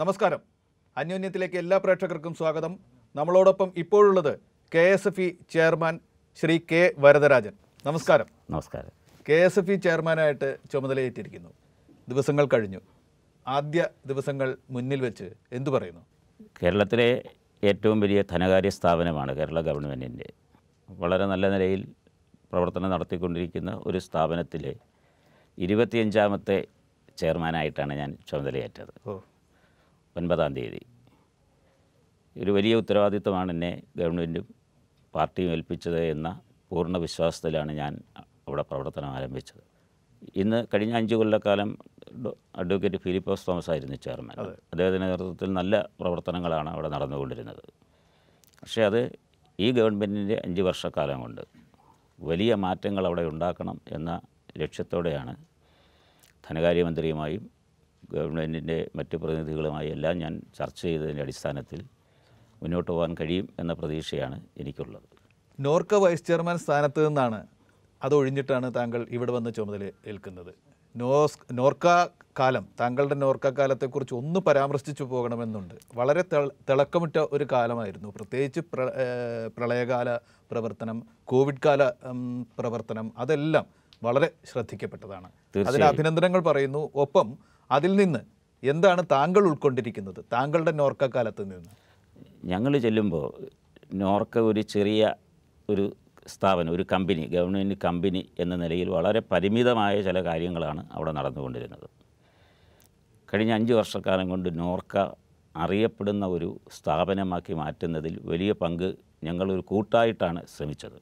നമസ്കാരം അന്യോന്യത്തിലേക്ക് എല്ലാ പ്രേക്ഷകർക്കും സ്വാഗതം നമ്മളോടൊപ്പം ഇപ്പോഴുള്ളത് K S F E chairman Shri K Varadarajan നമസ്കാരം നമസ്കാരം കെ എസ് എഫ് ഇ ചെയർമാനായിട്ട് ചുമതലയേറ്റിരിക്കുന്നു ദിവസങ്ങൾ കഴിഞ്ഞു ആദ്യ ദിവസങ്ങൾ മുന്നിൽ വെച്ച് എന്തു പറയുന്നു കേരളത്തിലെ ഏറ്റവും വലിയ ധനകാര്യ സ്ഥാപനമാണ് കേരള ഗവൺമെൻറ്റിൻ്റെ വളരെ നല്ല നിലയിൽ പ്രവർത്തനം നടത്തിക്കൊണ്ടിരിക്കുന്ന ഒരു സ്ഥാപനത്തിലെ ഇരുപത്തിയഞ്ചാമത്തെ ചെയർമാനായിട്ടാണ് ഞാൻ ചുമതലയേറ്റത് ഒൻപതാം തീയതി ഒരു വലിയ ഉത്തരവാദിത്വമാണ് എന്നെ ഗവൺമെൻറ്റും പാർട്ടിയും ഏൽപ്പിച്ചത് എന്ന പൂർണ്ണ വിശ്വാസത്തിലാണ് ഞാൻ അവിടെ പ്രവർത്തനം ആരംഭിച്ചത് ഇന്ന് കഴിഞ്ഞ അഞ്ച് കൊല്ലക്കാലം അഡ്വക്കേറ്റ് ഫിലിപ്പോസ് തോമസ് ആയിരുന്നു ചെയർമാൻ അദ്ദേഹത്തിൻ്റെ നേതൃത്വത്തിൽ നല്ല പ്രവർത്തനങ്ങളാണ് അവിടെ നടന്നുകൊണ്ടിരുന്നത് പക്ഷേ അത് ഈ ഗവൺമെൻറ്റിൻ്റെ അഞ്ച് വർഷക്കാലം കൊണ്ട് വലിയ മാറ്റങ്ങൾ അവിടെ ഉണ്ടാക്കണം എന്ന ലക്ഷ്യത്തോടെയാണ് ധനകാര്യമന്ത്രിയുമായും ഗവൺമെൻറ്റിൻ്റെ മറ്റ് പ്രതിനിധികളുമായി എല്ലാം ഞാൻ ചർച്ച ചെയ്തതിൻ്റെ അടിസ്ഥാനത്തിൽ മുന്നോട്ട് പോകാൻ കഴിയും എന്ന പ്രതീക്ഷയാണ് എനിക്കുള്ളത് നോർക്ക വൈസ് ചെയർമാൻ സ്ഥാനത്ത് നിന്നാണ് അതൊഴിഞ്ഞിട്ടാണ് താങ്കൾ ഇവിടെ വന്ന് ചുമതല ഏൽക്കുന്നത് നോസ് നോർക്ക കാലം താങ്കളുടെ നോർക്ക കാലത്തെക്കുറിച്ച് ഒന്ന് പരാമർശിച്ചു പോകണമെന്നുണ്ട് വളരെ തിളക്കമിട്ട ഒരു കാലമായിരുന്നു പ്രത്യേകിച്ച് പ്രളയകാല പ്രവർത്തനം കോവിഡ് കാല പ്രവർത്തനം അതെല്ലാം വളരെ ശ്രദ്ധിക്കപ്പെട്ടതാണ് അതിന് അഭിനന്ദനങ്ങൾ പറയുന്നു ഒപ്പം അതിൽ നിന്ന് എന്താണ് താങ്കൾ ഉൾക്കൊണ്ടിരിക്കുന്നത് താങ്കളുടെ നോർക്ക കാലത്ത് നിന്ന് ഞങ്ങൾ ചെല്ലുമ്പോൾ നോർക്ക ഒരു ചെറിയ ഒരു സ്ഥാപനം ഒരു കമ്പനി ഗവൺമെൻറ് കമ്പനി എന്ന നിലയിൽ വളരെ പരിമിതമായ ചില കാര്യങ്ങളാണ് അവിടെ നടന്നുകൊണ്ടിരുന്നത് കഴിഞ്ഞ അഞ്ച് വർഷക്കാലം കൊണ്ട് നോർക്ക അറിയപ്പെടുന്ന ഒരു സ്ഥാപനമാക്കി മാറ്റുന്നതിൽ വലിയ പങ്ക് ഞങ്ങളൊരു കൂട്ടായിട്ടാണ് ശ്രമിച്ചത്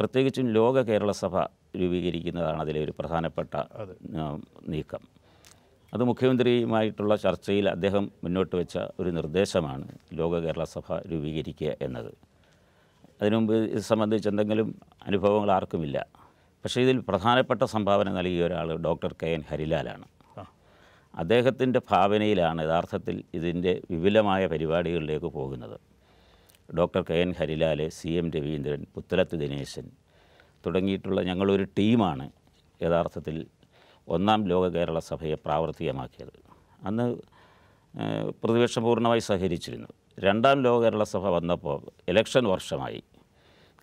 പ്രത്യേകിച്ചും ലോക കേരള സഭ രൂപീകരിക്കുന്നതാണ് അതിലെ ഒരു പ്രധാനപ്പെട്ട നീക്കം അത് മുഖ്യമന്ത്രിയുമായിട്ടുള്ള ചർച്ചയിൽ അദ്ദേഹം മുന്നോട്ട് വെച്ച ഒരു നിർദ്ദേശമാണ് ലോക കേരള സഭ രൂപീകരിക്കുക എന്നത് അതിനുമുമ്പ് ഇത് സംബന്ധിച്ച് എന്തെങ്കിലും അനുഭവങ്ങൾ ആർക്കുമില്ല പക്ഷേ ഇതിൽ പ്രധാനപ്പെട്ട സംഭാവന നൽകിയ ഒരാൾ ഡോക്ടർ കെ എൻ ഹരിലാലാണ് അദ്ദേഹത്തിൻ്റെ ഭാവനയിലാണ് യഥാർത്ഥത്തിൽ ഇതിൻ്റെ വിപുലമായ പരിപാടികളിലേക്ക് പോകുന്നത് doctor K N Harilal C M Raveendran Puthalath Dineshan തുടങ്ങിയിട്ടുള്ള ഞങ്ങളൊരു ടീമാണ് യഥാർത്ഥത്തിൽ ഒന്നാം ലോക കേരള സഭയെ പ്രാവർത്തികമാക്കിയത് അന്ന് പ്രതിപക്ഷം പൂർണ്ണമായി സഹകരിച്ചിരുന്നു രണ്ടാം ലോക കേരള സഭ വന്നപ്പോൾ ഇലക്ഷൻ വർഷമായി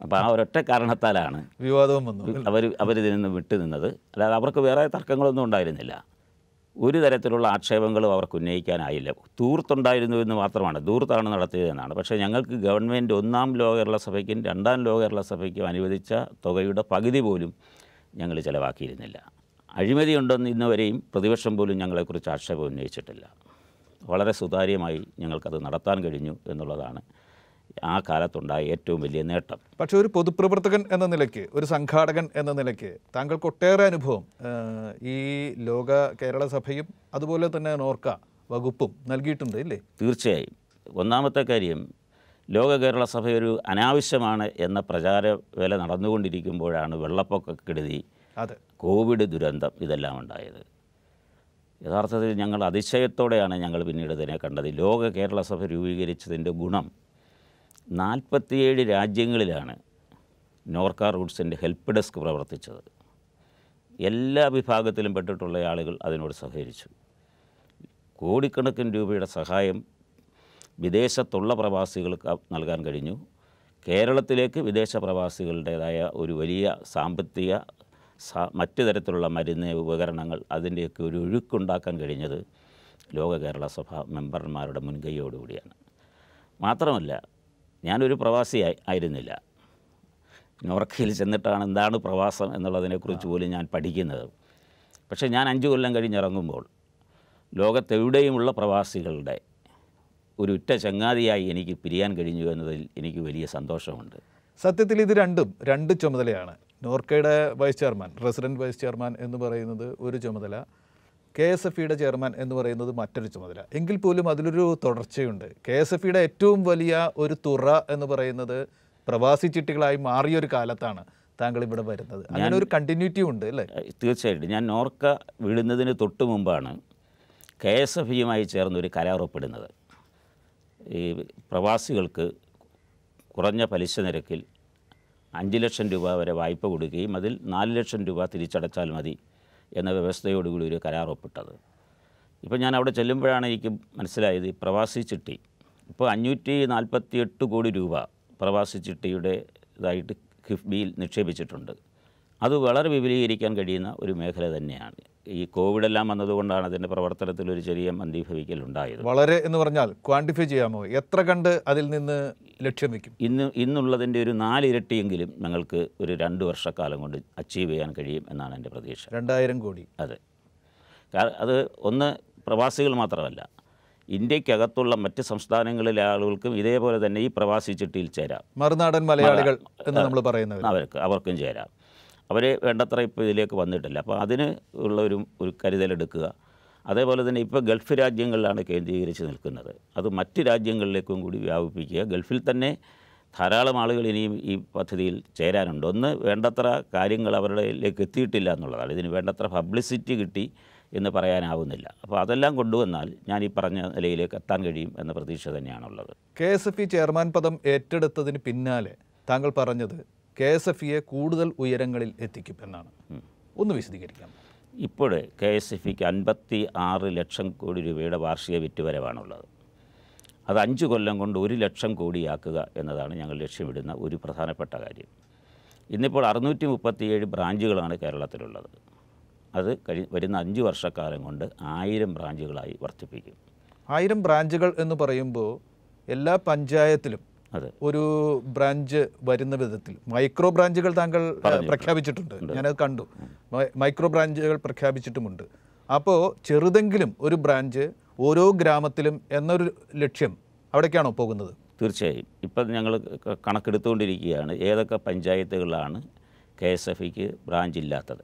അപ്പോൾ ആ ഒരൊറ്റ കാരണത്താലാണ് വിവാദവും വന്നു അവർ അവരിതിൽ നിന്ന് വിട്ടുനിന്നത് അല്ലാതെ അവർക്ക് വേറെ തർക്കങ്ങളൊന്നും ഉണ്ടായിരുന്നില്ല ഒരു തരത്തിലുള്ള ആക്ഷേപങ്ങളും അവർക്ക് ഉന്നയിക്കാനായില്ല തൂർത്തുണ്ടായിരുന്നു എന്ന് മാത്രമാണ് ദൂർത്താണ് നടത്തിയതെന്നാണ് പക്ഷേ ഞങ്ങൾക്ക് ഗവൺമെൻറ് ഒന്നാം ലോക കേരള സഭയ്ക്കും രണ്ടാം ലോക കേരള സഭയ്ക്കും അനുവദിച്ച തുകയുടെ പകുതി പോലും ഞങ്ങൾ ചിലവാക്കിയിരുന്നില്ല അഴിമതിയുണ്ടെന്ന് ഇന്നുവരെയും പ്രതിപക്ഷം പോലും ഞങ്ങളെക്കുറിച്ച് ആക്ഷേപം ഉന്നയിച്ചിട്ടില്ല വളരെ സുതാര്യമായി ഞങ്ങൾക്കത് നടത്താൻ കഴിഞ്ഞു എന്നുള്ളതാണ് ആ കാലത്തുണ്ടായ ഏറ്റവും വലിയ നേട്ടം പക്ഷേ ഒരു പൊതുപ്രവർത്തകൻ എന്ന നിലയ്ക്ക് ഒരു സംഘാടകൻ എന്ന നിലയ്ക്ക് താങ്കൾക്ക് ഒട്ടേറെ അനുഭവം ഈ ലോക കേരള സഭയും അതുപോലെ തന്നെ നോർക്ക വകുപ്പും നൽകിയിട്ടുണ്ട് ഇല്ലേ തീർച്ചയായും ഒന്നാമത്തെ കാര്യം ലോക കേരള സഭ ഒരു അനാവശ്യമാണ് എന്ന പ്രചാരവേല നടന്നുകൊണ്ടിരിക്കുമ്പോഴാണ് വെള്ളപ്പൊക്ക കെടുതി കോവിഡ് ദുരന്തം ഇതെല്ലാം ഉണ്ടായത് യഥാർത്ഥത്തിൽ ഞങ്ങൾ അതിശയത്തോടെയാണ് ഞങ്ങൾ പിന്നീട് ഇതിനെ കണ്ടത് ലോക കേരള സഭ രൂപീകരിച്ചതിൻ്റെ ഗുണം നാൽപ്പത്തിയേഴ് രാജ്യങ്ങളിലാണ് നോർക്ക റൂട്ട്സിൻ്റെ ഹെൽപ്പ് ഡെസ്ക് പ്രവർത്തിച്ചത് എല്ലാ വിഭാഗത്തിലും പെട്ടിട്ടുള്ള ആളുകൾ അതിനോട് സഹകരിച്ചു കോടിക്കണക്കിന് രൂപയുടെ സഹായം വിദേശത്തുള്ള പ്രവാസികൾക്ക് നൽകാൻ കഴിഞ്ഞു കേരളത്തിലേക്ക് വിദേശ പ്രവാസികളുടേതായ ഒരു വലിയ സാമ്പത്തിക മറ്റു തരത്തിലുള്ള മരുന്ന് ഉപകരണങ്ങൾ അതിൻ്റെയൊക്കെ ഒരു ഒഴുക്കുണ്ടാക്കാൻ കഴിഞ്ഞത് ലോക കേരള സഭ മെമ്പർമാരുടെ മുൻകൈയോടുകൂടിയാണ് മാത്രമല്ല ഞാനൊരു പ്രവാസി ആയിരുന്നില്ല നോർക്കയിൽ ചെന്നിട്ടാണ് എന്താണ് പ്രവാസം എന്നുള്ളതിനെക്കുറിച്ച് പോലും ഞാൻ പഠിക്കുന്നത് പക്ഷേ ഞാൻ അഞ്ച് കൊല്ലം കഴിഞ്ഞിറങ്ങുമ്പോൾ ലോകത്തെവിടെയുമുള്ള പ്രവാസികളുടെ ഒരു ഉറ്റ ചങ്ങാതിയായി എനിക്ക് പിരിയാൻ കഴിഞ്ഞു എന്നതിൽ എനിക്ക് വലിയ സന്തോഷമുണ്ട് സത്യത്തിൽ ഇത് രണ്ടും രണ്ട് ചുമതലയാണ് നോർക്കയുടെ vice chairman resident vice chairman എന്ന് പറയുന്നത് ഒരു ചുമതല കെ എസ് എഫ് ഇയുടെ ചെയർമാൻ എന്ന് പറയുന്നത് മറ്റൊരു ചുമതല എങ്കിൽ പോലും അതിലൊരു തുടർച്ചയുണ്ട് കെ എസ് എഫ് ഇയുടെ ഏറ്റവും വലിയ ഒരു തുറ എന്ന് പറയുന്നത് പ്രവാസി ചിട്ടികളായി മാറിയൊരു കാലത്താണ് താങ്കൾ ഇവിടെ വരുന്നത് അങ്ങനെ ഒരു കണ്ടിന്യൂറ്റി ഉണ്ട് അല്ലേ തീർച്ചയായിട്ടും ഞാൻ നോർക്ക വീഴുന്നതിന് തൊട്ട് മുമ്പാണ് കെ എസ് എഫ് ഇയുമായി ചേർന്ന് ഒരു കരാർ ഒപ്പിടുന്നത് ഈ പ്രവാസികൾക്ക് കുറഞ്ഞ പലിശ നിരക്കിൽ അഞ്ച് ലക്ഷം രൂപ വരെ വായ്പ കൊടുക്കുകയും അതിൽ നാല് ലക്ഷം രൂപ തിരിച്ചടച്ചാൽ മതി എന്ന വ്യവസ്ഥയോടുകൂടി ഒരു കരാർ ഒപ്പിട്ടത് ഇപ്പോൾ ഞാൻ അവിടെ ചെല്ലുമ്പോഴാണ് എനിക്ക് മനസ്സിലായത് പ്രവാസി ചിട്ടി ഇപ്പോൾ അഞ്ഞൂറ്റി നാൽപ്പത്തി എട്ട് കോടി രൂപ പ്രവാസി ചിട്ടിയുടെ ഇതായിട്ട് കിഫ്ബിയിൽ നിക്ഷേപിച്ചിട്ടുണ്ട് അത് വളരെ വിപുലീകരിക്കാൻ കഴിയുന്ന ഒരു മേഖല തന്നെയാണ് ഈ കോവിഡ് എല്ലാം വന്നതുകൊണ്ടാണ് അതിൻ്റെ പ്രവർത്തനത്തിൽ ഒരു ചെറിയ മന്ദീഭവിക്കൽ ഉണ്ടായത് വളരെ എന്ന് പറഞ്ഞാൽ ക്വാണ്ടിഫൈ ചെയ്യാമോ എത്ര കണ്ട് അതിൽ നിന്ന് ലക്ഷ്യം വയ്ക്കും ഇന്ന് ഇന്നുള്ളതിൻ്റെ ഒരു നാലിരട്ടിയെങ്കിലും ഞങ്ങൾക്ക് ഒരു രണ്ട് വർഷക്കാലം കൊണ്ട് അച്ചീവ് ചെയ്യാൻ കഴിയും എന്നാണ് എൻ്റെ പ്രതീക്ഷ രണ്ടായിരം കോടി അതെ അത് ഒന്ന് പ്രവാസികൾ മാത്രമല്ല ഇന്ത്യക്കകത്തുള്ള മറ്റ് സംസ്ഥാനങ്ങളിലെ ആളുകൾക്കും ഇതേപോലെ തന്നെ ഈ പ്രവാസി ചിട്ടിയിൽ ചേരാം മറുനാടൻ മലയാളികൾ എന്ന് നമ്മൾ പറയുന്നത് അവർക്ക് അവർക്കും ചേരാം അവർ വേണ്ടത്ര ഇപ്പോൾ ഇതിലേക്ക് വന്നിട്ടില്ല അപ്പോൾ അതിന് ഉള്ള ഒരു ഒരു കരുതലെടുക്കുക അതേപോലെ തന്നെ ഇപ്പോൾ ഗൾഫ് രാജ്യങ്ങളിലാണ് കേന്ദ്രീകരിച്ച് നിൽക്കുന്നത് അത് മറ്റ് രാജ്യങ്ങളിലേക്കും കൂടി വ്യാപിപ്പിക്കുക ഗൾഫിൽ തന്നെ ധാരാളം ആളുകൾ ഇനിയും ഈ പദ്ധതിയിൽ ചേരാനുണ്ട് ഒന്ന് വേണ്ടത്ര കാര്യങ്ങൾ അവരുടെയിലേക്ക് എത്തിയിട്ടില്ല എന്നുള്ളതാണ് ഇതിന് വേണ്ടത്ര പബ്ലിസിറ്റി കിട്ടി എന്ന് പറയാനാവുന്നില്ല അപ്പോൾ അതെല്ലാം കൊണ്ടുവന്നാൽ ഞാൻ ഈ പറഞ്ഞ നിലയിലേക്ക് എത്താൻ കഴിയും എന്ന പ്രതീക്ഷ തന്നെയാണുള്ളത് K S F E chairman പദം ഏറ്റെടുത്തതിന് പിന്നാലെ താങ്കൾ പറഞ്ഞത് കെ എസ് എഫ് ഇയെ കൂടുതൽ ഉയരങ്ങളിൽ എത്തിക്കും എന്നാണ് ഒന്ന് വിശദീകരിക്കാം ഇപ്പോൾ കെ എസ് എഫ് ഇക്ക് അൻപത്തി ആറ് ലക്ഷം കോടി രൂപയുടെ വാർഷിക വിറ്റുവരവാണുള്ളത് അത് അഞ്ച് കൊല്ലം കൊണ്ട് ഒരു ലക്ഷം കോടിയാക്കുക എന്നതാണ് ഞങ്ങൾ ലക്ഷ്യമിടുന്ന ഒരു പ്രധാനപ്പെട്ട കാര്യം ഇന്നിപ്പോൾ അറുന്നൂറ്റി മുപ്പത്തിയേഴ് ബ്രാഞ്ചുകളാണ് കേരളത്തിലുള്ളത് അത് കഴി വരുന്ന അഞ്ച് വർഷക്കാലം കൊണ്ട് ആയിരം ബ്രാഞ്ചുകളായി വർദ്ധിപ്പിക്കും ആയിരം ബ്രാഞ്ചുകൾ എന്ന് പറയുമ്പോൾ എല്ലാ പഞ്ചായത്തിലും ഒരു ബ്രാഞ്ച് വരുന്ന വിധത്തിൽ മൈക്രോ ബ്രാഞ്ചുകൾ താങ്കൾ പ്രഖ്യാപിച്ചിട്ടുണ്ട് ഞാനത് കണ്ടു മൈക്രോ ബ്രാഞ്ചുകൾ പ്രഖ്യാപിച്ചിട്ടുമുണ്ട് അപ്പോൾ ചെറുതെങ്കിലും ഒരു ബ്രാഞ്ച് ഓരോ ഗ്രാമത്തിലും എന്നൊരു ലക്ഷ്യം അവിടേക്കാണോ പോകുന്നത് തീർച്ചയായും ഇപ്പം ഞങ്ങൾ കണക്കെടുത്തുകൊണ്ടിരിക്കുകയാണ് ഏതൊക്കെ പഞ്ചായത്തുകളാണ് കെ എസ് എഫ് ഇക്ക് ബ്രാഞ്ച് ഇല്ലാത്തത്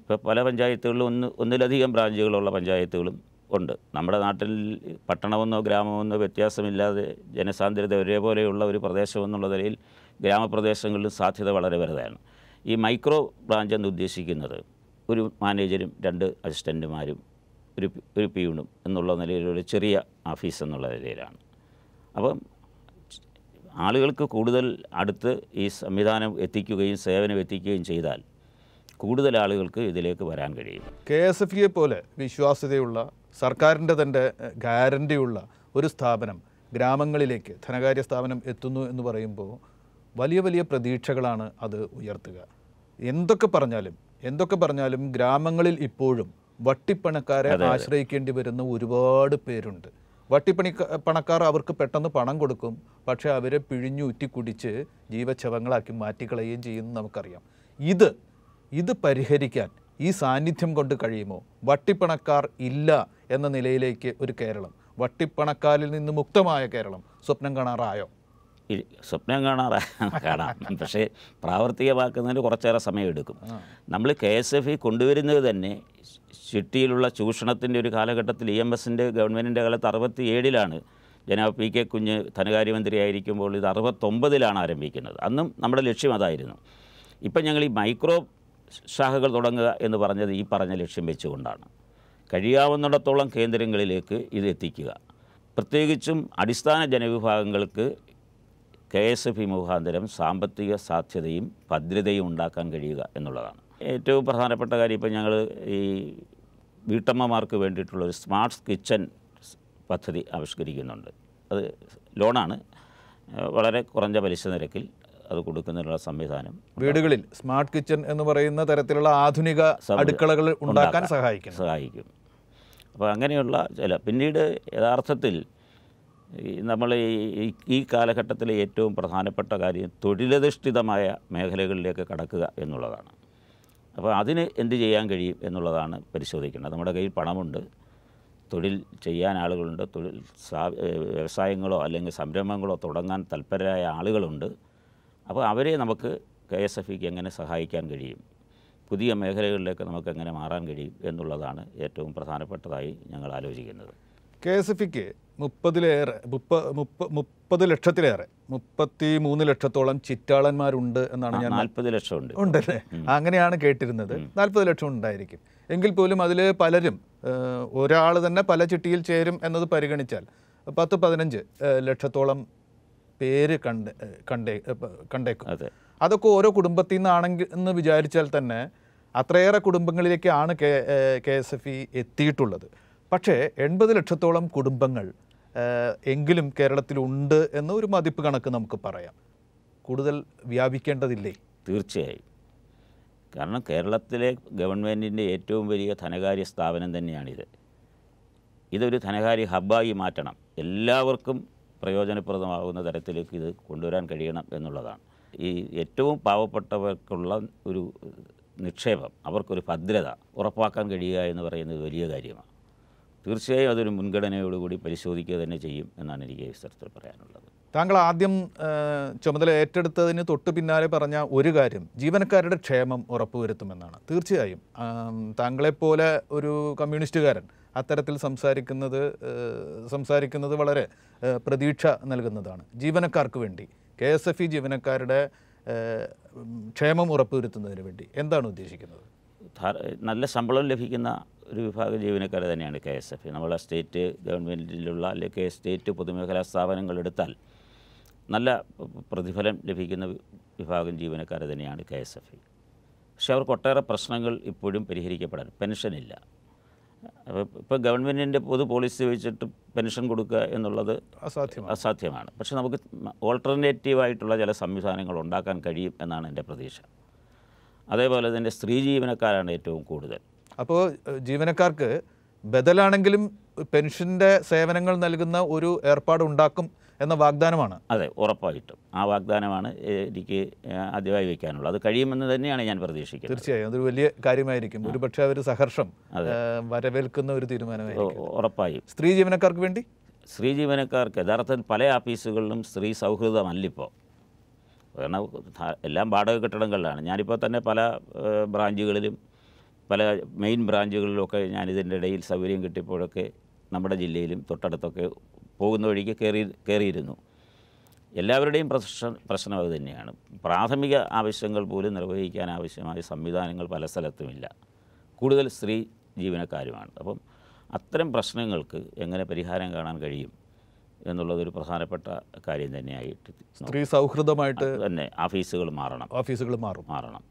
ഇപ്പോൾ പല പഞ്ചായത്തുകളിലും ഒന്ന് ഒന്നിലധികം ബ്രാഞ്ചുകളുള്ള പഞ്ചായത്തുകളും ഉണ്ട് നമ്മുടെ നാട്ടിൽ പട്ടണമെന്നോ ഗ്രാമമെന്നോ വ്യത്യാസമില്ലാതെ ജനസാന്ദ്രത ഒരേപോലെയുള്ള ഒരു പ്രദേശമെന്നുള്ള നിലയിൽ ഗ്രാമപ്രദേശങ്ങളിൽ സാധ്യത വളരെ വലുതാണ് ഈ മൈക്രോ ബ്രാഞ്ച് എന്ന് ഉദ്ദേശിക്കുന്നത് ഒരു മാനേജരും രണ്ട് അസിസ്റ്റൻറ്റുമാരും ഒരു ഒരു പിയൂണും എന്നുള്ള നിലയിലൊരു ചെറിയ ഓഫീസ് എന്നുള്ള നിലയിലാണ് അപ്പം ആളുകൾക്ക് കൂടുതൽ അടുത്ത് ഈ സംവിധാനം എത്തിക്കുകയും സേവനം എത്തിക്കുകയും ചെയ്താൽ കൂടുതൽ ആളുകൾക്ക് ഇതിലേക്ക് വരാൻ കഴിയും കെ എസ് എഫ് പോലെ വിശ്വാസ്യതയുള്ള സർക്കാരിൻ്റെ തന്നെ ഗ്യാരൻ്റിയുള്ള ഒരു സ്ഥാപനം ഗ്രാമങ്ങളിലേക്ക് ധനകാര്യ സ്ഥാപനം എത്തുന്നു എന്ന് പറയുമ്പോൾ വലിയ വലിയ പ്രതീക്ഷകളാണ് അത് ഉയർത്തുക എന്തൊക്കെ പറഞ്ഞാലും എന്തൊക്കെ പറഞ്ഞാലും ഗ്രാമങ്ങളിൽ ഇപ്പോഴും വട്ടിപ്പണക്കാരെ ആശ്രയിക്കേണ്ടി വരുന്ന ഒരുപാട് പേരുണ്ട് വട്ടിപ്പണി പണക്കാർ അവർക്ക് പെട്ടെന്ന് പണം കൊടുക്കും പക്ഷേ അവരെ പിഴിഞ്ഞൂറ്റി കുടിച്ച് ജീവച്ഛവങ്ങളാക്കി മാറ്റിക്കളയുകയും ചെയ്യുമെന്ന് നമുക്കറിയാം ഇത് ഇത് പരിഹരിക്കാൻ ഈ സാന്നിധ്യം കൊണ്ട് കഴിയുമോ വട്ടിപ്പണക്കാർ ഇല്ല എന്ന നിലയിലേക്ക് ഒരു കേരളം വട്ടിപ്പണക്കാരിൽ നിന്ന് മുക്തമായ കേരളം സ്വപ്നം കാണാറായോ സ്വപ്നം കാണാറ കാണാം പക്ഷേ പ്രാവർത്തികമാക്കുന്നതിന് കുറച്ചേറെ സമയമെടുക്കും നമ്മൾ കെ എസ് എഫ് ഇ കൊണ്ടുവരുന്നത് തന്നെ ചിട്ടിയിലുള്ള ചൂഷണത്തിൻ്റെ ഒരു കാലഘട്ടത്തിൽ ഇ എം എസിൻ്റെ ഗവൺമെൻറ്റിൻ്റെ കാലത്ത് അറുപത്തി ഏഴിലാണ് ജനാബ് പി കെ കുഞ്ഞ് ധനകാര്യമന്ത്രിയായിരിക്കുമ്പോൾ ഇത് അറുപത്തൊമ്പതിലാണ് ആരംഭിക്കുന്നത് അന്നും നമ്മുടെ ലക്ഷ്യം അതായിരുന്നു ഇപ്പം ഞങ്ങൾ ഈ മൈക്രോ ശാഖകൾ തുടങ്ങുക എന്ന് പറഞ്ഞത് ഈ പറഞ്ഞ ലക്ഷ്യം വെച്ചുകൊണ്ടാണ് കഴിയാവുന്നിടത്തോളം കേന്ദ്രങ്ങളിലേക്ക് ഇത് എത്തിക്കുക പ്രത്യേകിച്ചും അടിസ്ഥാന ജനവിഭാഗങ്ങൾക്ക് കെ എസ് എഫ് ഇ മുഖാന്തരം സാമ്പത്തിക സാധ്യതയും ഭദ്രതയും ഉണ്ടാക്കാൻ കഴിയുക എന്നുള്ളതാണ് ഏറ്റവും പ്രധാനപ്പെട്ട കാര്യം ഇപ്പോൾ ഞങ്ങൾ ഈ വീട്ടമ്മമാർക്ക് വേണ്ടിയിട്ടുള്ള ഒരു സ്മാർട്ട് കിച്ചൺ പദ്ധതി ആവിഷ്കരിക്കുന്നുണ്ട് അത് ലോണാണ് വളരെ കുറഞ്ഞ പലിശ നിരക്കിൽ അത് കൊടുക്കുന്നതിനുള്ള സംവിധാനം വീടുകളിൽ സ്മാർട്ട് കിച്ചൺ എന്ന് പറയുന്ന തരത്തിലുള്ള ആധുനിക അടുക്കളകൾ ഉണ്ടാക്കാൻ സഹായിക്കും സഹായിക്കും അപ്പോൾ അങ്ങനെയുള്ള ചില പിന്നീട് യഥാർത്ഥത്തിൽ നമ്മൾ ഈ ഈ കാലഘട്ടത്തിലെ ഏറ്റവും പ്രധാനപ്പെട്ട കാര്യം തൊഴിലധിഷ്ഠിതമായ മേഖലകളിലേക്ക് കടക്കുക എന്നുള്ളതാണ് അപ്പോൾ അതിന് എന്ത് ചെയ്യാൻ കഴിയും എന്നുള്ളതാണ് പരിശോധിക്കേണ്ടത് നമ്മുടെ കയ്യിൽ പണമുണ്ട് തൊഴിൽ ചെയ്യാൻ ആളുകളുണ്ട് തൊഴിൽ വ്യവസായങ്ങളോ അല്ലെങ്കിൽ സംരംഭങ്ങളോ തുടങ്ങാൻ തൽപരരായ ആളുകളുണ്ട് അപ്പോൾ അവരെ നമുക്ക് കെ എസ് എഫ് ഇക്ക് എങ്ങനെ സഹായിക്കാൻ കഴിയും പുതിയ മേഖലകളിലേക്ക് നമുക്ക് എങ്ങനെ മാറാൻ കഴിയും എന്നുള്ളതാണ് ഏറ്റവും പ്രധാനപ്പെട്ടതായി ഞങ്ങൾ ആലോചിക്കുന്നത് കെ എസ് എഫ് ഇക്ക് മുപ്പതിലേറെ മുപ്പ മുപ്പ മുപ്പത് ലക്ഷത്തിലേറെ മുപ്പത്തി മൂന്ന് ലക്ഷത്തോളം ചിറ്റാളന്മാരുണ്ട് എന്നാണ് ഞാൻ നാൽപ്പത് ലക്ഷം ഉണ്ട് ഉണ്ടല്ലേ അങ്ങനെയാണ് കേട്ടിരുന്നത് നാൽപ്പത് ലക്ഷം ഉണ്ടായിരിക്കും എങ്കിൽ പോലും അതിൽ പലരും ഒരാൾ തന്നെ പല ചിട്ടിയിൽ ചേരും എന്നത് പരിഗണിച്ചാൽ പത്ത് പതിനഞ്ച് ലക്ഷത്തോളം പേര് കണ്ട് കണ്ടേ കണ്ടേക്കും അതൊക്കെ ഓരോ കുടുംബത്തിൽ നിന്നാണെങ്കിൽ എന്ന് വിചാരിച്ചാൽ തന്നെ അത്രയേറെ കുടുംബങ്ങളിലേക്കാണ് K K S F E എത്തിയിട്ടുള്ളത് പക്ഷേ എൺപത് ലക്ഷത്തോളം കുടുംബങ്ങൾ എങ്കിലും കേരളത്തിലുണ്ട് എന്നൊരു ഒരു മതിപ്പ് കണക്ക് നമുക്ക് പറയാം കൂടുതൽ വ്യാപിക്കേണ്ടതില്ലേ തീർച്ചയായും കാരണം കേരളത്തിലെ ഗവൺമെൻറ്റിൻ്റെ ഏറ്റവും വലിയ ധനകാര്യ സ്ഥാപനം തന്നെയാണിത് ഇതൊരു ധനകാര്യ ഹബ്ബായി മാറ്റണം എല്ലാവർക്കും പ്രയോജനപ്രദമാകുന്ന തരത്തിലേക്ക് ഇത് കൊണ്ടുവരാൻ കഴിയണം എന്നുള്ളതാണ് ഈ ഏറ്റവും പാവപ്പെട്ടവർക്കുള്ള ഒരു നിക്ഷേപം അവർക്കൊരു ഭദ്രത ഉറപ്പാക്കാൻ കഴിയുക എന്ന് പറയുന്നത് വലിയ കാര്യമാണ് തീർച്ചയായും അതൊരു മുൻഗണനയോടുകൂടി പരിശോധിക്കുക തന്നെ ചെയ്യും എന്നാണ് എനിക്ക് വിസ്തരത്തിൽ പറയാനുള്ളത് താങ്കൾ ആദ്യം ചുമതല ഏറ്റെടുത്തതിന് തൊട്ട് പിന്നാലെ പറഞ്ഞ ഒരു കാര്യം ജീവനക്കാരുടെ ക്ഷേമം ഉറപ്പുവരുത്തുമെന്നാണ് തീർച്ചയായും താങ്കളെപ്പോലെ ഒരു കമ്മ്യൂണിസ്റ്റുകാരൻ അത്തരത്തിൽ സംസാരിക്കുന്നത് സംസാരിക്കുന്നത് വളരെ പ്രതീക്ഷ നൽകുന്നതാണ് ജീവനക്കാർക്ക് വേണ്ടി കെ എസ് എഫ് ഇ ജീവനക്കാരുടെ ക്ഷേമം ഉറപ്പുവരുത്തുന്നതിന് വേണ്ടി എന്താണ് ഉദ്ദേശിക്കുന്നത് നല്ല ശമ്പളം ലഭിക്കുന്ന ഒരു വിഭാഗം ജീവനക്കാർ തന്നെയാണ് കെ എസ് എഫ് നമ്മളെ സ്റ്റേറ്റ് ഗവൺമെൻറ്റിലുള്ള അല്ലെങ്കിൽ സ്റ്റേറ്റ് പൊതുമേഖലാ സ്ഥാപനങ്ങൾ എടുത്താൽ നല്ല പ്രതിഫലം ലഭിക്കുന്ന വിഭാഗം ജീവനക്കാർ തന്നെയാണ് കെ എസ് എഫ് പക്ഷേ അവർക്ക് ഒട്ടേറെ പ്രശ്നങ്ങൾ ഇപ്പോഴും പരിഹരിക്കപ്പെടാൻ പെൻഷനില്ല ഇപ്പോൾ ഗവൺമെൻറ്റിൻ്റെ പൊതു പോളിസി വെച്ചിട്ട് പെൻഷൻ കൊടുക്കുക എന്നുള്ളത് അസാധ്യമാണ് അസാധ്യമാണ് പക്ഷേ നമുക്ക് ഓൾട്ടർനേറ്റീവായിട്ടുള്ള ചില സംവിധാനങ്ങൾ ഉണ്ടാക്കാൻ കഴിയും എന്നാണ് എൻ്റെ പ്രതീക്ഷ അതേപോലെ തന്നെ സ്ത്രീ ജീവനക്കാരാണ് ഏറ്റവും കൂടുതൽ അപ്പോൾ ജീവനക്കാർക്ക് ബദലാണെങ്കിലും പെൻഷൻ്റെ സേവനങ്ങൾ നൽകുന്ന ഒരു ഏർപ്പാട് ഉണ്ടാക്കും എന്ന വാഗ്ദാനമാണ് അതെ ഉറപ്പായിട്ടും ആ വാഗ്ദാനമാണ് എനിക്ക് ആദ്യമായി വയ്ക്കാനുള്ളത് അത് കഴിയുമെന്ന് തന്നെയാണ് ഞാൻ പ്രതീക്ഷിക്കുന്നത് തീർച്ചയായും അതൊരു വലിയ കാര്യമായിരിക്കും ഒരു പക്ഷേ സഹർഷം വരവേൽക്കുന്ന ഒരു തീരുമാനമായിരിക്കും ഉറപ്പായും സ്ത്രീ ജീവനക്കാർക്ക് വേണ്ടി സ്ത്രീ ജീവനക്കാർക്ക് യഥാർത്ഥം പല ഓഫീസുകളിലും സ്ത്രീ സൗഹൃദമല്ലിപ്പോൾ കാരണം എല്ലാം വാടക കെട്ടിടങ്ങളിലാണ് ഞാനിപ്പോൾ തന്നെ പല ബ്രാഞ്ചുകളിലും പല മെയിൻ ബ്രാഞ്ചുകളിലൊക്കെ ഞാനിതിൻ്റെ ഇടയിൽ സൗകര്യം കിട്ടിയപ്പോഴൊക്കെ നമ്മുടെ ജില്ലയിലും തൊട്ടടുത്തൊക്കെ പോകുന്ന വഴിക്ക് കയറി കയറിയിരുന്നു എല്ലാവരുടെയും പ്രശ്ന പ്രശ്നം അത് തന്നെയാണ് പ്രാഥമിക ആവശ്യങ്ങൾ പോലും നിർവഹിക്കാൻ ആവശ്യമായ സംവിധാനങ്ങൾ പല സ്ഥലത്തുമില്ല കൂടുതൽ സ്ത്രീ ജീവനക്കാരുമാണ് അപ്പം അത്തരം പ്രശ്നങ്ങൾക്ക് എങ്ങനെ പരിഹാരം കാണാൻ കഴിയും എന്നുള്ളതൊരു പ്രധാനപ്പെട്ട കാര്യം തന്നെയായിട്ട് സ്ത്രീ സൗഹൃദമായിട്ട് തന്നെ ഓഫീസുകൾ മാറണം ഓഫീസുകൾ മാറും മാറണം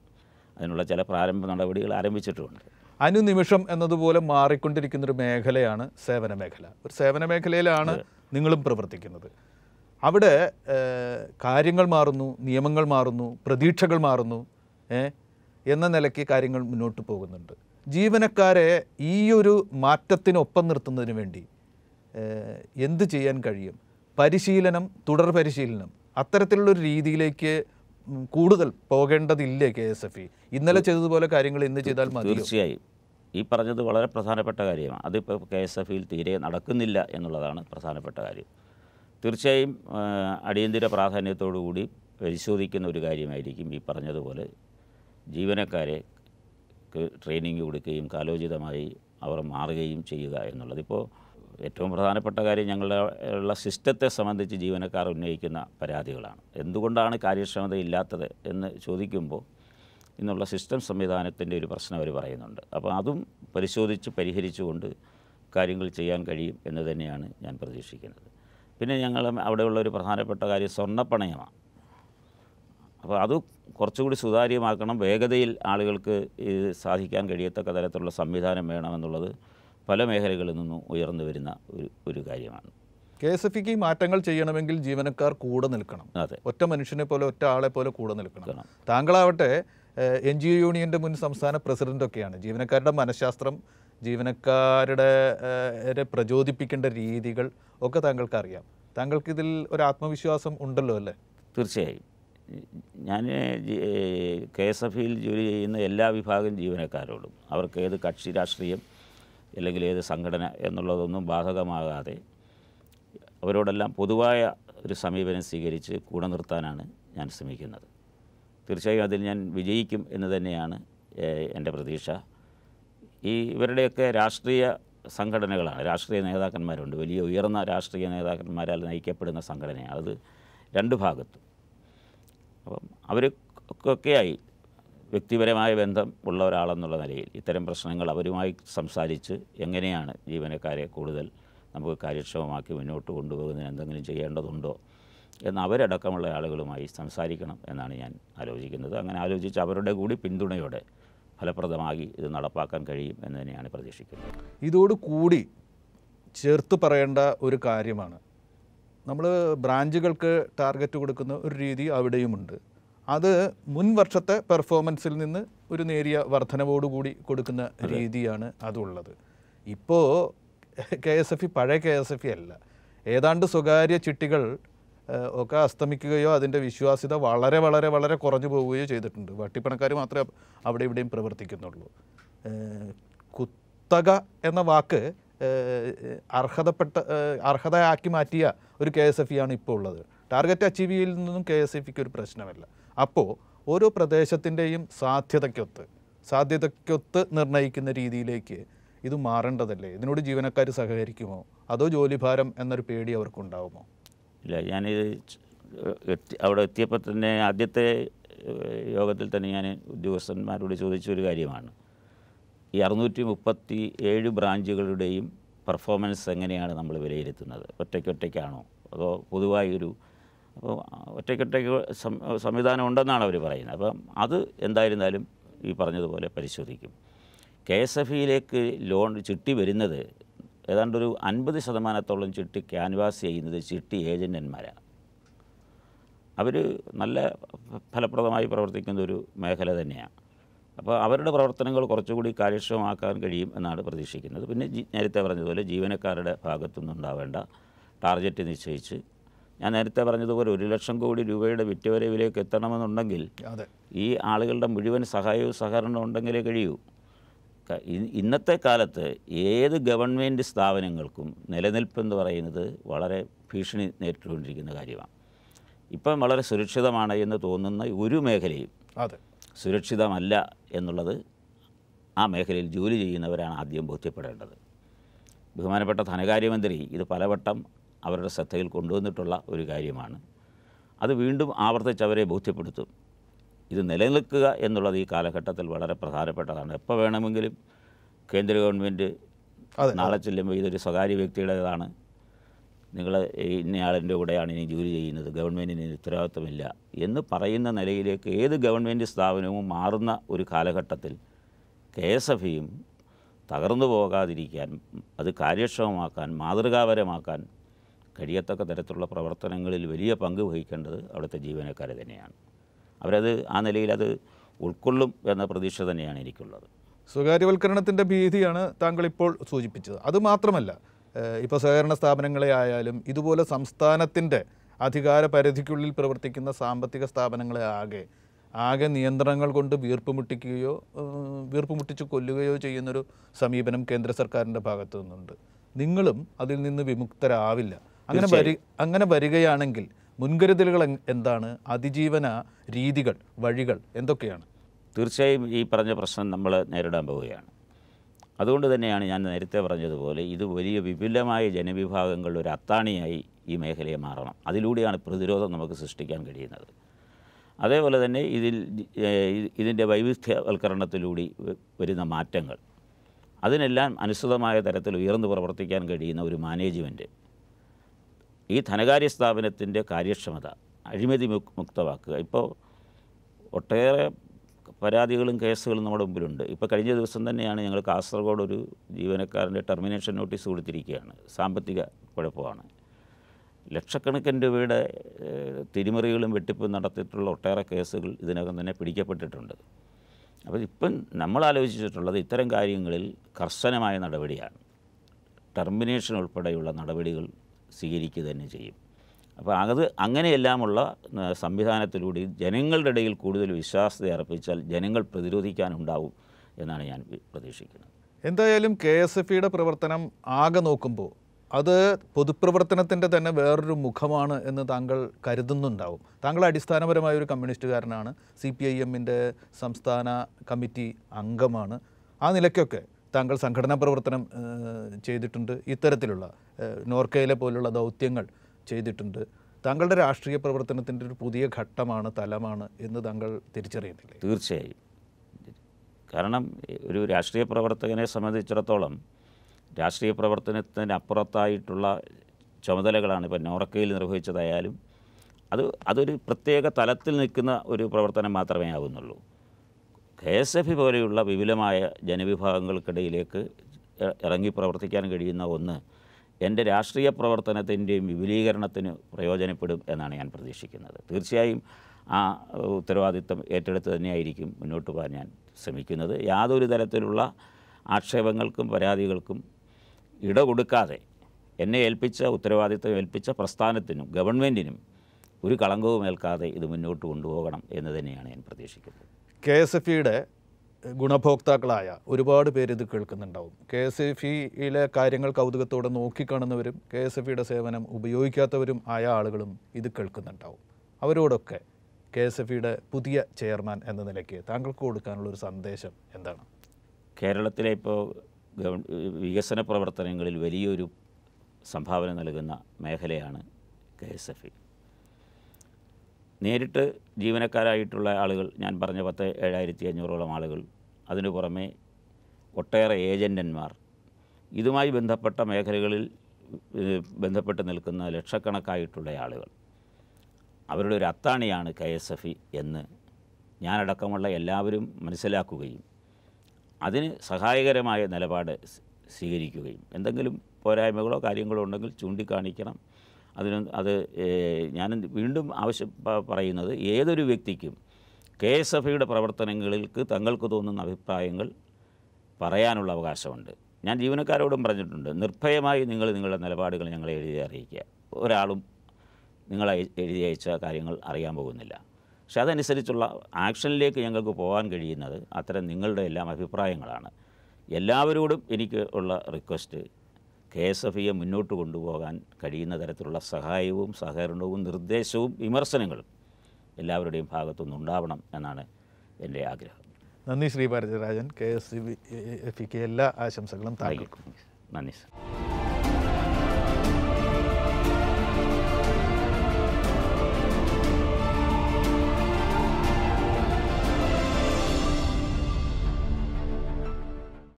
അതിനുള്ള ചില പ്രാരംഭ നടപടികൾ ആരംഭിച്ചിട്ടുമുണ്ട് അനുനിമിഷം എന്നതുപോലെ മാറിക്കൊണ്ടിരിക്കുന്നൊരു മേഖലയാണ് സേവന മേഖല ഒരു സേവന മേഖലയിലാണ് നിങ്ങളും പ്രവർത്തിക്കുന്നത് അവിടെ കാര്യങ്ങൾ മാറുന്നു നിയമങ്ങൾ മാറുന്നു പ്രതീക്ഷകൾ മാറുന്നു എന്ന നിലയ്ക്ക് കാര്യങ്ങൾ മുന്നോട്ട് പോകുന്നുണ്ട് ജീവനക്കാരെ ഈ ഒരു മാറ്റത്തിനൊപ്പം നിർത്തുന്നതിന് വേണ്ടി എന്ത് ചെയ്യാൻ കഴിയും പരിശീലനം തുടർ പരിശീലനം അത്തരത്തിലുള്ളൊരു രീതിയിലേക്ക് കൂടുതൽ പോകേണ്ടതില്ലേ കെ എസ് എഫ് ഇന്നലെ ചെയ്തതുപോലെ കാര്യങ്ങൾ ഇന്ന് ചെയ്താൽ മതി തീർച്ചയായും ഈ പറഞ്ഞത് വളരെ പ്രധാനപ്പെട്ട കാര്യമാണ് അതിപ്പോൾ കെ എസ് എഫ് ഇയിൽ തീരെ നടക്കുന്നില്ല എന്നുള്ളതാണ് പ്രധാനപ്പെട്ട കാര്യം തീർച്ചയായും അടിയന്തിര പ്രാധാന്യത്തോടുകൂടി പരിശോധിക്കുന്ന ഒരു കാര്യമായിരിക്കും ഈ പറഞ്ഞതുപോലെ ജീവനക്കാരെ ട്രെയിനിങ് കൊടുക്കുകയും കാലോചിതമായി അവർ മാറുകയും ചെയ്യുക എന്നുള്ളത് ഇപ്പോൾ ഏറ്റവും പ്രധാനപ്പെട്ട കാര്യം ഞങ്ങളുടെ ഉള്ള സിസ്റ്റത്തെ സംബന്ധിച്ച് ജീവനക്കാർ ഉന്നയിക്കുന്ന പരാതികളാണ് എന്തുകൊണ്ടാണ് കാര്യക്ഷമത ഇല്ലാത്തത് എന്ന് ചോദിക്കുമ്പോൾ എന്നുള്ള സിസ്റ്റം സംവിധാനത്തിൻ്റെ ഒരു പ്രശ്നം അവർ പറയുന്നുണ്ട് അപ്പോൾ അതും പരിശോധിച്ച് പരിഹരിച്ചുകൊണ്ട് കാര്യങ്ങൾ ചെയ്യാൻ കഴിയും എന്ന് തന്നെയാണ് ഞാൻ പ്രതീക്ഷിക്കുന്നത് പിന്നെ ഞങ്ങൾ അവിടെയുള്ള ഒരു പ്രധാനപ്പെട്ട കാര്യം സ്വർണ്ണപ്പണയമാണ് അപ്പോൾ അത് കുറച്ചുകൂടി സുതാര്യമാക്കണം വേഗതയിൽ ആളുകൾക്ക് ഇത് സാധിക്കാൻ കഴിയത്തക്ക തരത്തിലുള്ള സംവിധാനം വേണമെന്നുള്ളത് പല മേഖലകളിൽ നിന്നും ഉയർന്നു വരുന്ന ഒരു ഒരു കാര്യമാണ് കെ എസ് എഫ് ഇക്ക് മാറ്റങ്ങൾ ചെയ്യണമെങ്കിൽ ജീവനക്കാർ കൂടെ നിൽക്കണം അതെ ഒറ്റ മനുഷ്യനെ പോലെ ഒറ്റ ആളെ പോലെ കൂടെ നിൽക്കണം താങ്കളാവട്ടെ എൻ ജി ഒ യൂണിയൻ്റെ മുൻ സംസ്ഥാന പ്രസിഡൻ്റൊക്കെയാണ് ജീവനക്കാരുടെ മനഃശാസ്ത്രം ജീവനക്കാരുടെ പ്രചോദിപ്പിക്കേണ്ട രീതികൾ ഒക്കെ താങ്കൾക്ക് അറിയാം താങ്കൾക്കിതിൽ ഒരു ആത്മവിശ്വാസം ഉണ്ടല്ലോ അല്ലേ തീർച്ചയായും ഞാൻ കെ എസ് എഫ് ഇയിൽ ജോലി ചെയ്യുന്ന എല്ലാ വിഭാഗം ജീവനക്കാരോടും അവർക്ക് ഏത് കക്ഷി രാഷ്ട്രീയം അല്ലെങ്കിൽ ഏത് സംഘടന എന്നുള്ളതൊന്നും ബാധകമാകാതെ അവരോടെല്ലാം പൊതുവായ ഒരു സമീപനം സ്വീകരിച്ച് കൂടെ നിർത്താനാണ് ഞാൻ ശ്രമിക്കുന്നത് തീർച്ചയായും അതിൽ ഞാൻ വിജയിക്കും എന്ന് തന്നെയാണ് എൻ്റെ പ്രതീക്ഷ ഈ ഇവരുടെയൊക്കെ രാഷ്ട്രീയ സംഘടനകളാണ് രാഷ്ട്രീയ നേതാക്കന്മാരുണ്ട് വലിയ ഉയർന്ന രാഷ്ട്രീയ നേതാക്കന്മാരാൽ നയിക്കപ്പെടുന്ന സംഘടനയാണ് അത് രണ്ട് ഭാഗത്തും അപ്പം അവർക്കൊക്കെയായി വ്യക്തിപരമായ ബന്ധം ഉള്ള ഒരാളെന്നുള്ള നിലയിൽ ഇത്തരം പ്രശ്നങ്ങൾ അവരുമായി സംസാരിച്ച് എങ്ങനെയാണ് ജീവനക്കാരെ കൂടുതൽ നമുക്ക് കാര്യക്ഷമമാക്കി മുന്നോട്ട് കൊണ്ടുപോകുന്നതിന് എന്തെങ്കിലും ചെയ്യേണ്ടതുണ്ടോ എന്ന് അവരടക്കമുള്ള ആളുകളുമായി സംസാരിക്കണം എന്നാണ് ഞാൻ ആലോചിക്കുന്നത് അങ്ങനെ ആലോചിച്ച് അവരുടെ കൂടി പിന്തുണയോടെ ഫലപ്രദമായി ഇത് നടപ്പാക്കാൻ കഴിയും എന്ന് തന്നെയാണ് പ്രതീക്ഷിക്കുന്നത് ഇതോടുകൂടി ചേർത്ത് പറയേണ്ട ഒരു കാര്യമാണ് നമ്മൾ ബ്രാഞ്ചുകൾക്ക് ടാർഗറ്റ് കൊടുക്കുന്ന ഒരു രീതി അവിടെയുമുണ്ട് അത് മുൻ വർഷത്തെ പെർഫോമൻസിൽ നിന്ന് ഒരു നേരിയ വർധനവോടുകൂടി കൊടുക്കുന്ന രീതിയാണ് അതുള്ളത് ഇപ്പോൾ കെ എസ് എഫ് ഇ പഴയ കെ എസ് എഫ് ഇ അല്ല ഏതാണ്ട് സ്വകാര്യ ചിട്ടികൾ ഒക്കെ അസ്തമിക്കുകയോ അതിൻ്റെ വിശ്വാസ്യത വളരെ വളരെ വളരെ കുറഞ്ഞു പോവുകയോ ചെയ്തിട്ടുണ്ട് വട്ടിപ്പണക്കാർ മാത്രമേ അവിടെ ഇവിടെയും പ്രവർത്തിക്കുന്നുള്ളൂ കുത്തക എന്ന വാക്ക് അർഹതപ്പെട്ട അർഹതയാക്കി മാറ്റിയ ഒരു കെ എസ് എഫ് ആണ് ഇപ്പോൾ ഉള്ളത് ടാർഗറ്റ് അച്ചീവ് നിന്നും കെ എസ് എഫ് ഒരു പ്രശ്നമല്ല അപ്പോൾ ഓരോ പ്രദേശത്തിൻ്റെയും സാധ്യതയ്ക്കൊത്ത് സാധ്യതയ്ക്കൊത്ത് നിർണ്ണയിക്കുന്ന രീതിയിലേക്ക് ഇത് മാറേണ്ടതല്ലേ ഇതിനോട് ജീവനക്കാർ സഹകരിക്കുമോ അതോ ജോലിഭാരം എന്നൊരു പേടി അവർക്കുണ്ടാവുമോ ഇല്ല ഞാനിത് എത്തി അവിടെ എത്തിയപ്പോൾ തന്നെ ആദ്യത്തെ യോഗത്തിൽ തന്നെ ഞാൻ ഉദ്യോഗസ്ഥന്മാരോട് ചോദിച്ച ഒരു കാര്യമാണ് ഈ അറുന്നൂറ്റി മുപ്പത്തി ഏഴ് ബ്രാഞ്ചുകളുടെയും പെർഫോമൻസ് എങ്ങനെയാണ് നമ്മൾ വിലയിരുത്തുന്നത് ഒറ്റയ്ക്കൊറ്റയ്ക്കാണോ അതോ പൊതുവായൊരു അപ്പോൾ ഒറ്റയ്ക്കൊറ്റയ്ക്ക് സംവിധാനം ഉണ്ടെന്നാണ് അവർ പറയുന്നത് അപ്പം അത് എന്തായിരുന്നാലും ഈ പറഞ്ഞതുപോലെ പരിശോധിക്കും കെ എസ് എഫ് ഇയിലേക്ക് ലോൺ ചിട്ടി വരുന്നത് ഏതാണ്ട് ഒരു അൻപത് ശതമാനത്തോളം ചിട്ടി ക്യാൻവാസ് ചെയ്യുന്നത് ചിട്ടി ഏജൻറ്റന്മാരാണ് അവർ നല്ല ഫലപ്രദമായി പ്രവർത്തിക്കുന്ന ഒരു മേഖല തന്നെയാണ് അപ്പോൾ അവരുടെ പ്രവർത്തനങ്ങൾ കുറച്ചുകൂടി കാര്യക്ഷമമാക്കാൻ കഴിയും എന്നാണ് പ്രതീക്ഷിക്കുന്നത് പിന്നെ നേരത്തെ പറഞ്ഞതുപോലെ ജീവനക്കാരുടെ ഭാഗത്തു നിന്നുണ്ടാവേണ്ട ടാർഗറ്റ് നിശ്ചയിച്ച് ഞാൻ നേരത്തെ പറഞ്ഞതുപോലെ ഒരു ലക്ഷം കോടി രൂപയുടെ വിറ്റുവരവിലേക്ക് എത്തണമെന്നുണ്ടെങ്കിൽ ഈ ആളുകളുടെ മുഴുവൻ സഹായവും സഹകരണവും ഉണ്ടെങ്കിലേ കഴിയൂ ഇന്നത്തെ കാലത്ത് ഏത് ഗവൺമെൻറ് സ്ഥാപനങ്ങൾക്കും നിലനിൽപ്പ് എന്ന് പറയുന്നത് വളരെ ഭീഷണി നേരിട്ടുകൊണ്ടിരിക്കുന്ന കാര്യമാണ് ഇപ്പം വളരെ സുരക്ഷിതമാണ് എന്ന് തോന്നുന്ന ഒരു മേഖലയും അതെ സുരക്ഷിതമല്ല എന്നുള്ളത് ആ മേഖലയിൽ ജോലി ചെയ്യുന്നവരാണ് ആദ്യം ബോധ്യപ്പെടേണ്ടത് ബഹുമാനപ്പെട്ട ധനകാര്യമന്ത്രി ഇത് പലവട്ടം അവരുടെ ശ്രദ്ധയിൽ കൊണ്ടുവന്നിട്ടുള്ള ഒരു കാര്യമാണ് അത് വീണ്ടും ആവർത്തിച്ച് അവരെ ബോധ്യപ്പെടുത്തും ഇത് നിലനിൽക്കുക എന്നുള്ളത് ഈ കാലഘട്ടത്തിൽ വളരെ പ്രധാനപ്പെട്ടതാണ് എപ്പോൾ വേണമെങ്കിലും കേന്ദ്ര ഗവൺമെൻറ് നാളെ ചെല്ലുമ്പോൾ ഇതൊരു സ്വകാര്യ വ്യക്തിയുടേതാണ് നിങ്ങൾ ഇന്നയാളിൻ്റെ കൂടെയാണ് ഇനി ജോലി ചെയ്യുന്നത് ഗവൺമെൻറ്റിന് ഉത്തരവാദിത്വമില്ല എന്ന് പറയുന്ന നിലയിലേക്ക് ഏത് ഗവൺമെൻറ് സ്ഥാപനവും മാറുന്ന ഒരു കാലഘട്ടത്തിൽ കെ എസ് എഫ് തകർന്നു പോകാതിരിക്കാൻ അത് കാര്യക്ഷമമാക്കാൻ മാതൃകാപരമാക്കാൻ കഴിയത്തക്ക തരത്തിലുള്ള പ്രവർത്തനങ്ങളിൽ വലിയ പങ്ക് വഹിക്കേണ്ടത് അവിടുത്തെ ജീവനക്കാരെ തന്നെയാണ് അവരത് ആ നിലയിൽ അത് ഉൾക്കൊള്ളും എന്ന പ്രതീക്ഷ തന്നെയാണ് എനിക്കുള്ളത് സ്വകാര്യവൽക്കരണത്തിൻ്റെ ഭീതിയാണ് താങ്കൾ ഇപ്പോൾ സൂചിപ്പിച്ചത് അത് മാത്രമല്ല ഇപ്പോൾ സഹകരണ സ്ഥാപനങ്ങളെ ആയാലും ഇതുപോലെ സംസ്ഥാനത്തിൻ്റെ അധികാര പരിധിക്കുള്ളിൽ പ്രവർത്തിക്കുന്ന സാമ്പത്തിക സ്ഥാപനങ്ങളെ ആകെ ആകെ നിയന്ത്രണങ്ങൾ കൊണ്ട് വീർപ്പുമുട്ടിക്കുകയോ വീർപ്പുമുട്ടിച്ച് കൊല്ലുകയോ ചെയ്യുന്നൊരു സമീപനം കേന്ദ്ര സർക്കാരിൻ്റെ ഭാഗത്തു നിന്നുണ്ട് നിങ്ങളും അതിൽ നിന്ന് വിമുക്തരാവില്ല അങ്ങനെ വരി അങ്ങനെ വരികയാണെങ്കിൽ മുൻകരുതലുകൾ എന്താണ് അതിജീവന രീതികൾ വഴികൾ എന്തൊക്കെയാണ് തീർച്ചയായും ഈ പറഞ്ഞ പ്രശ്നം നമ്മൾ നേരിടാൻ പോവുകയാണ് അതുകൊണ്ട് തന്നെയാണ് ഞാൻ നേരത്തെ പറഞ്ഞതുപോലെ ഇത് വലിയ വിപുലമായ ജനവിഭാഗങ്ങളുടെ ഒരു അത്താണിയായി ഈ മേഖലയെ മാറണം അതിലൂടെയാണ് പ്രതിരോധം നമുക്ക് സൃഷ്ടിക്കാൻ കഴിയുന്നത് അതേപോലെ തന്നെ ഇതിൽ ഇതിൻ്റെ വൈവിധ്യവൽക്കരണത്തിലൂടെ വരുന്ന മാറ്റങ്ങൾ അതിനെല്ലാം അനുസൃതമായ തരത്തിൽ ഉയർന്നു പ്രവർത്തിക്കാൻ കഴിയുന്ന ഒരു മാനേജ്മെൻറ്റ് ഈ ധനകാര്യ സ്ഥാപനത്തിൻ്റെ കാര്യക്ഷമത അഴിമതി മുക്തമാക്കുക ഇപ്പോൾ ഒട്ടേറെ പരാതികളും കേസുകളും നമ്മുടെ മുമ്പിലുണ്ട് ഇപ്പോൾ കഴിഞ്ഞ ദിവസം തന്നെയാണ് ഞങ്ങൾ കാസർഗോഡ് ഒരു ജീവനക്കാരൻ്റെ ടെർമിനേഷൻ നോട്ടീസ് കൊടുത്തിരിക്കുകയാണ് സാമ്പത്തിക കുഴപ്പമാണ് ലക്ഷക്കണക്കിന് രൂപയുടെ തിരിമറികളും വെട്ടിപ്പും നടത്തിയിട്ടുള്ള ഒട്ടേറെ കേസുകൾ ഇതിനകം തന്നെ പിടിക്കപ്പെട്ടിട്ടുണ്ട് അപ്പോൾ ഇപ്പം നമ്മൾ ആലോചിച്ചിട്ടുള്ളത് ഇത്തരം കാര്യങ്ങളിൽ കർശനമായ നടപടിയാണ് ടെർമിനേഷൻ ഉൾപ്പെടെയുള്ള നടപടികൾ സ്വീകരിക്കുക തന്നെ ചെയ്യും അപ്പോൾ അത് അങ്ങനെയെല്ലാമുള്ള സംവിധാനത്തിലൂടെ ജനങ്ങളുടെ ഇടയിൽ കൂടുതൽ വിശ്വാസ്യത അർപ്പിച്ചാൽ ജനങ്ങൾ പ്രതിരോധിക്കാനുണ്ടാവും എന്നാണ് ഞാൻ പ്രതീക്ഷിക്കുന്നത് എന്തായാലും കെ എസ് എഫ് ഇയുടെ പ്രവർത്തനം ആകെ നോക്കുമ്പോൾ അത് പൊതുപ്രവർത്തനത്തിൻ്റെ തന്നെ വേറൊരു മുഖമാണ് എന്ന് താങ്കൾ കരുതുന്നുണ്ടാവും താങ്കൾ അടിസ്ഥാനപരമായ ഒരു കമ്മ്യൂണിസ്റ്റുകാരനാണ് സി പി ഐ എമ്മിൻ്റെ സംസ്ഥാന കമ്മിറ്റി അംഗമാണ് ആ നിലയ്ക്കൊക്കെ താങ്കൾ സംഘടനാ പ്രവർത്തനം ചെയ്തിട്ടുണ്ട് ഇത്തരത്തിലുള്ള നോർക്കയിലെ പോലുള്ള ദൗത്യങ്ങൾ ചെയ്തിട്ടുണ്ട് താങ്കളുടെ രാഷ്ട്രീയ പ്രവർത്തനത്തിൻ്റെ ഒരു പുതിയ ഘട്ടമാണ് തലമാണ് എന്ന് താങ്കൾ തിരിച്ചറിയുന്നില്ല തീർച്ചയായും കാരണം ഒരു രാഷ്ട്രീയ പ്രവർത്തകനെ സംബന്ധിച്ചിടത്തോളം രാഷ്ട്രീയ പ്രവർത്തനത്തിനപ്പുറത്തായിട്ടുള്ള ചുമതലകളാണ് ഇപ്പോൾ നോർക്കയിൽ നിർവഹിച്ചതായാലും അത് അതൊരു പ്രത്യേക തലത്തിൽ നിൽക്കുന്ന ഒരു പ്രവർത്തനം മാത്രമേ ആകുന്നുള്ളൂ കെ എസ് എഫ് പോലെയുള്ള വിപുലമായ ജനവിഭാഗങ്ങൾക്കിടയിലേക്ക് ഇറങ്ങി പ്രവർത്തിക്കാൻ കഴിയുന്ന ഒന്ന് എൻ്റെ രാഷ്ട്രീയ പ്രവർത്തനത്തിൻ്റെയും വിപുലീകരണത്തിന് പ്രയോജനപ്പെടും എന്നാണ് ഞാൻ പ്രതീക്ഷിക്കുന്നത് തീർച്ചയായും ആ ഉത്തരവാദിത്വം ഏറ്റെടുത്ത് തന്നെയായിരിക്കും മുന്നോട്ട് പോകാൻ ഞാൻ ശ്രമിക്കുന്നത് യാതൊരു തരത്തിലുള്ള ആക്ഷേപങ്ങൾക്കും പരാതികൾക്കും ഇട കൊടുക്കാതെ എന്നെ ഏൽപ്പിച്ച ഉത്തരവാദിത്വം ഏൽപ്പിച്ച പ്രസ്ഥാനത്തിനും ഗവൺമെൻറ്റിനും ഒരു കളങ്കവും ഏൽക്കാതെ ഇത് മുന്നോട്ട് കൊണ്ടുപോകണം എന്ന് തന്നെയാണ് ഞാൻ പ്രതീക്ഷിക്കുന്നത് കെ എസ് എഫ് ഇയുടെ ഗുണഭോക്താക്കളായ ഒരുപാട് പേര് ഇത് കേൾക്കുന്നുണ്ടാവും കെ എസ് എഫ് ഇയിലെ കാര്യങ്ങൾ കൗതുകത്തോടെ നോക്കിക്കാണുന്നവരും കെ എസ് എഫ് ഇയുടെ സേവനം ഉപയോഗിക്കാത്തവരും ആയ ആളുകളും ഇത് കേൾക്കുന്നുണ്ടാവും അവരോടൊക്കെ കെ എസ് എഫ് ഇയുടെ പുതിയ ചെയർമാൻ എന്ന നിലയ്ക്ക് താങ്കൾക്ക് കൊടുക്കാനുള്ള ഒരു സന്ദേശം എന്താണ് കേരളത്തിലെ ഇപ്പോൾ വികസന പ്രവർത്തനങ്ങളിൽ വലിയൊരു സംഭാവന നൽകുന്ന മേഖലയാണ് കെ എസ് എഫ് ഇ നേരിട്ട് ജീവനക്കാരായിട്ടുള്ള ആളുകൾ ഞാൻ പറഞ്ഞ പത്ത് ഏഴായിരത്തി അഞ്ഞൂറോളം ആളുകൾ അതിനു പുറമെ ഒട്ടേറെ ഏജൻറ്റന്മാർ ഇതുമായി ബന്ധപ്പെട്ട മേഖലകളിൽ ബന്ധപ്പെട്ട് നിൽക്കുന്ന ലക്ഷക്കണക്കായിട്ടുള്ള ആളുകൾ അവരുടെ ഒരു അത്താണിയാണ് കെ എസ് എഫ് എന്ന് ഞാനടക്കമുള്ള എല്ലാവരും മനസ്സിലാക്കുകയും അതിന് സഹായകരമായ നിലപാട് സ്വീകരിക്കുകയും എന്തെങ്കിലും പോരായ്മകളോ കാര്യങ്ങളോ ഉണ്ടെങ്കിൽ ചൂണ്ടിക്കാണിക്കണം അതിന് അത് ഞാൻ വീണ്ടും ആവശ്യം പറയുന്നത് ഏതൊരു വ്യക്തിക്കും കെ എസ് എഫ്ഐയുടെ പ്രവർത്തനങ്ങൾക്ക് തങ്ങൾക്ക് തോന്നുന്ന അഭിപ്രായങ്ങൾ പറയാനുള്ള അവകാശമുണ്ട് ഞാൻ ജീവനക്കാരോടും പറഞ്ഞിട്ടുണ്ട് നിർഭയമായി നിങ്ങൾ നിങ്ങളുടെ നിലപാടുകൾ ഞങ്ങളെ എഴുതി അറിയിക്കുക ഒരാളും നിങ്ങളെ എഴുതി അയച്ച കാര്യങ്ങൾ അറിയാൻ പോകുന്നില്ല പക്ഷെ അതനുസരിച്ചുള്ള ആക്ഷനിലേക്ക് ഞങ്ങൾക്ക് പോകാൻ കഴിയുന്നത് അത്തരം നിങ്ങളുടെ എല്ലാം അഭിപ്രായങ്ങളാണ് എല്ലാവരോടും എനിക്ക് ഉള്ള റിക്വസ്റ്റ് കെ എസ് എഫ് ഐയെ മുന്നോട്ട് കൊണ്ടുപോകാൻ കഴിയുന്ന തരത്തിലുള്ള സഹായവും സഹകരണവും നിർദ്ദേശവും വിമർശനങ്ങളും എല്ലാവരുടെയും ഭാഗത്തുനിന്ന് ഉണ്ടാവണം എന്നാണ് എൻ്റെ ആഗ്രഹം നന്ദി ശ്രീ ഭാരതിരാജൻ കെ എസ് എഫിക്ക് എല്ലാ ആശംസകളും താങ്കൾ നന്ദി സർ